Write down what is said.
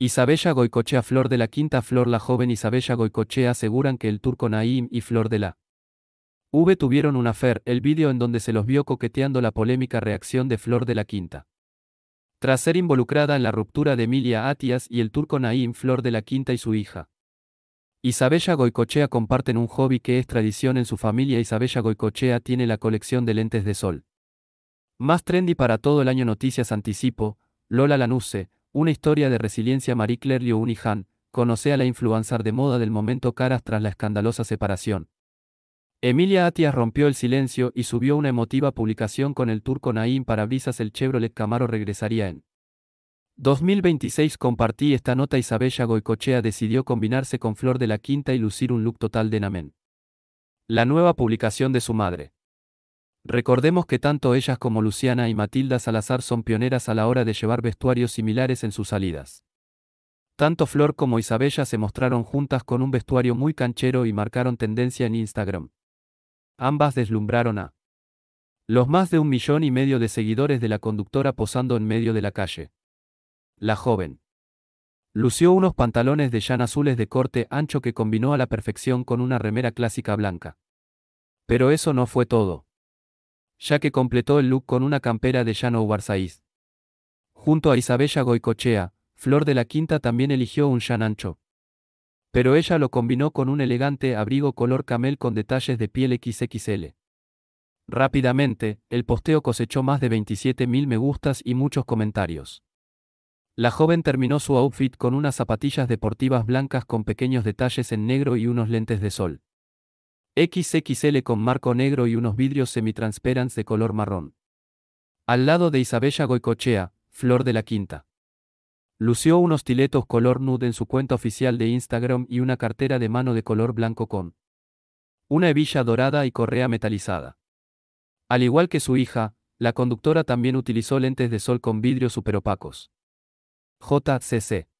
Isabella Goicochea Flor de la Quinta Flor La joven Isabella Goicochea aseguran que el turco Naim y Flor de la V tuvieron una fer el vídeo en donde se los vio coqueteando la polémica reacción de Flor de la Quinta. Tras ser involucrada en la ruptura de Emilia Atias y el turco Naim Flor de la Quinta y su hija. Isabella Goicochea comparten un hobby que es tradición en su familia. Isabella Goicochea tiene la colección de lentes de sol. Más trendy para todo el año noticias anticipo, Lola Lanuse, una historia de resiliencia Marie Claire Liu Unihan, conoce a la influencer de moda del momento caras tras la escandalosa separación. Emilia Atias rompió el silencio y subió una emotiva publicación con el turco Naim para brisas el Chevrolet Camaro regresaría en 2026 compartí esta nota Isabella Goicochea decidió combinarse con Flor de la Quinta y lucir un look total de Namen. La nueva publicación de su madre. Recordemos que tanto ellas como Luciana y Matilda Salazar son pioneras a la hora de llevar vestuarios similares en sus salidas. Tanto Flor como Isabella se mostraron juntas con un vestuario muy canchero y marcaron tendencia en Instagram. Ambas deslumbraron a los más de un millón y medio de seguidores de la conductora posando en medio de la calle. La joven lució unos pantalones de llan azules de corte ancho que combinó a la perfección con una remera clásica blanca. Pero eso no fue todo ya que completó el look con una campera de llano barçaíz. Junto a Isabella Goicochea, Flor de la Quinta también eligió un llano ancho. Pero ella lo combinó con un elegante abrigo color camel con detalles de piel XXL. Rápidamente, el posteo cosechó más de 27.000 me gustas y muchos comentarios. La joven terminó su outfit con unas zapatillas deportivas blancas con pequeños detalles en negro y unos lentes de sol. XXL con marco negro y unos vidrios semitransparentes de color marrón. Al lado de Isabella Goicochea, Flor de la Quinta. Lució unos tiletos color nude en su cuenta oficial de Instagram y una cartera de mano de color blanco con una hebilla dorada y correa metalizada. Al igual que su hija, la conductora también utilizó lentes de sol con vidrios superopacos. JCC